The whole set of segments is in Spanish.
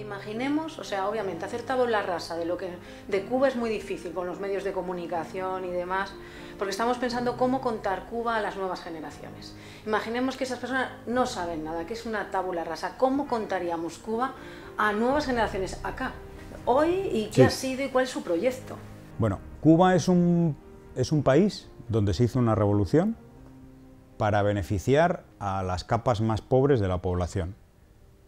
Imaginemos, o sea, obviamente hacer tabula rasa de lo que de Cuba es muy difícil con los medios de comunicación y demás, porque estamos pensando cómo contar Cuba a las nuevas generaciones. Imaginemos que esas personas no saben nada, que es una tabula rasa, cómo contaríamos Cuba a nuevas generaciones acá, hoy y qué ha sido y cuál es su proyecto. Bueno, Cuba es es un país donde se hizo una revolución para beneficiar a las capas más pobres de la población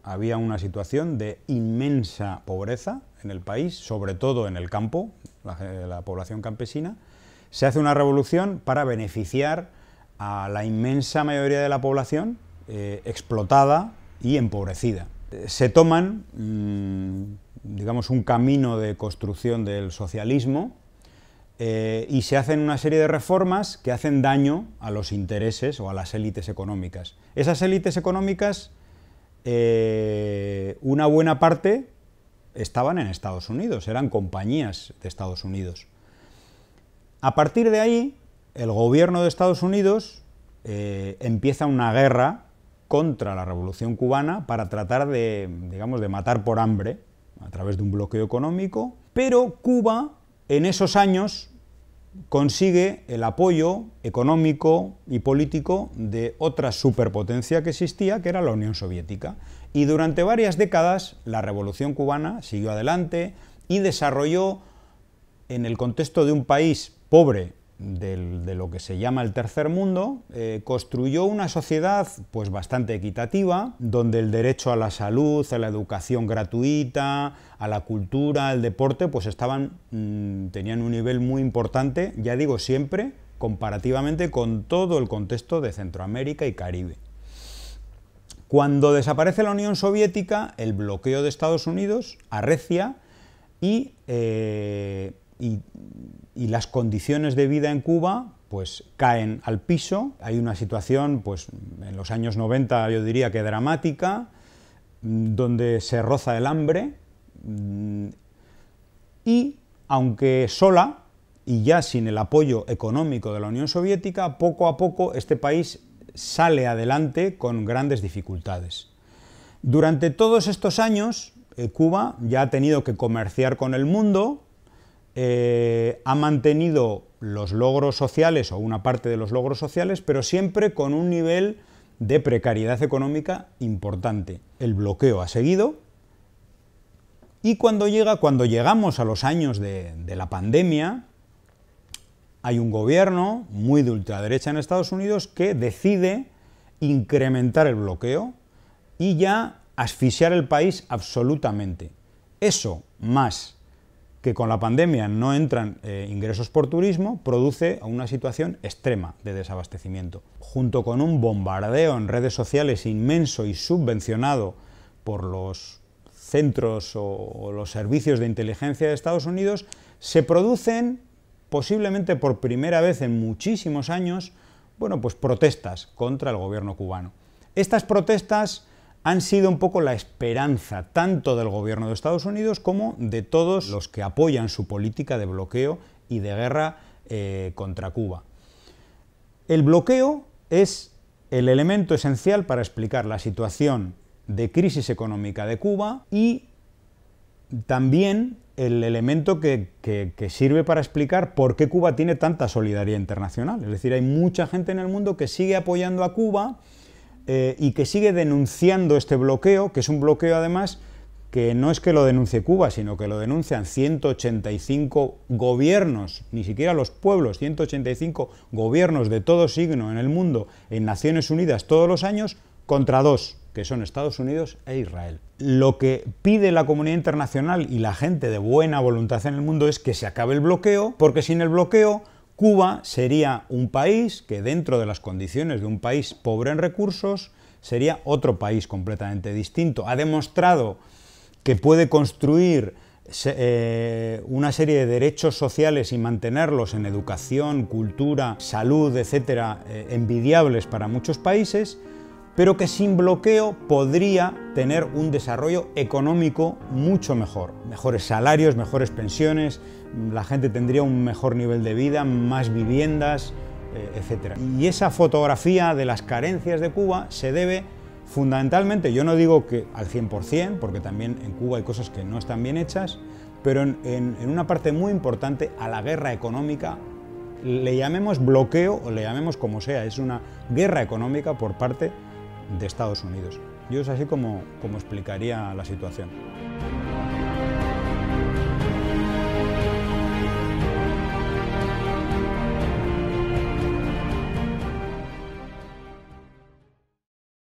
había una situación de inmensa pobreza en el país, sobre todo en el campo, la, población campesina. Se hace una revolución para beneficiar a la inmensa mayoría de la población eh, explotada y empobrecida. Eh, se toman, mm, digamos, un camino de construcción del socialismo eh, y se hacen una serie de reformas que hacen daño a los intereses o a las élites económicas. Esas élites económicas eh, una buena parte estaban en Estados Unidos, eran compañías de Estados Unidos. A partir de ahí, el gobierno de Estados Unidos eh, empieza una guerra contra la Revolución cubana para tratar de, digamos, de matar por hambre a través de un bloqueo económico, pero Cuba en esos años consigue el apoyo económico y político de otra superpotencia que existía, que era la Unión Soviética. Y durante varias décadas la Revolución cubana siguió adelante y desarrolló en el contexto de un país pobre de lo que se llama el tercer mundo, eh, construyó una sociedad pues, bastante equitativa, donde el derecho a la salud, a la educación gratuita, a la cultura, al deporte, pues estaban, mm, tenían un nivel muy importante, ya digo siempre, comparativamente con todo el contexto de Centroamérica y Caribe. Cuando desaparece la Unión Soviética, el bloqueo de Estados Unidos arrecia y eh, y, las condiciones de vida en Cuba pues caen al piso. Hay una situación, pues en los años 90 yo diría que dramática, mm, donde se roza el hambre mm, y aunque sola y ya sin el apoyo económico de la Unión Soviética, poco a poco este país sale adelante con grandes dificultades. Durante todos estos años, eh, Cuba ya ha tenido que comerciar con el mundo, eh, ha mantenido los logros sociales o una parte de los logros sociales, pero siempre con un nivel de precariedad económica importante. El bloqueo ha seguido y cuando, llega, cuando llegamos a los años de, de la pandemia, hay un gobierno muy de ultraderecha en Estados Unidos que decide incrementar el bloqueo y ya asfixiar el país absolutamente. Eso más que con la pandemia no entran eh, ingresos por turismo, produce una situación extrema de desabastecimiento. Junto con un bombardeo en redes sociales inmenso y subvencionado por los centros o, o los servicios de inteligencia de Estados Unidos, se producen, posiblemente por primera vez en muchísimos años, bueno, pues protestas contra el gobierno cubano. Estas protestas han sido un poco la esperanza tanto del gobierno de Estados Unidos como de todos los que apoyan su política de bloqueo y de guerra eh, contra Cuba. El bloqueo es el elemento esencial para explicar la situación de crisis económica de Cuba y también el elemento que, sirve para explicar por qué Cuba tiene tanta solidaridad internacional. Es decir, hay mucha gente en el mundo que sigue apoyando a Cuba eh, y que sigue denunciando este bloqueo, que es un bloqueo además que no es que lo denuncie Cuba, sino que lo denuncian 185 gobiernos, ni siquiera los pueblos, 185 gobiernos de todo signo en el mundo, en Naciones Unidas todos los años, contra dos, que son Estados Unidos e Israel. Lo que pide la comunidad internacional y la gente de buena voluntad en el mundo es que se acabe el bloqueo, porque sin el bloqueo Cuba sería un país que dentro de las condiciones de un país pobre en recursos sería otro país completamente distinto. Ha demostrado que puede construir eh, una serie de derechos sociales y mantenerlos en educación, cultura, salud, etcétera, eh, envidiables para muchos países, pero que sin bloqueo podría tener un desarrollo económico mucho mejor. Mejores salarios, mejores pensiones, la gente tendría un mejor nivel de vida, más viviendas, eh, etc. Y esa fotografía de las carencias de Cuba se debe fundamentalmente, yo no digo que al 100%, porque también en Cuba hay cosas que no están bien hechas, pero en, en una parte muy importante a la guerra económica le llamemos bloqueo o le llamemos como sea, es una guerra económica por parte de Estados Unidos. Yo es así como, como explicaría la situación.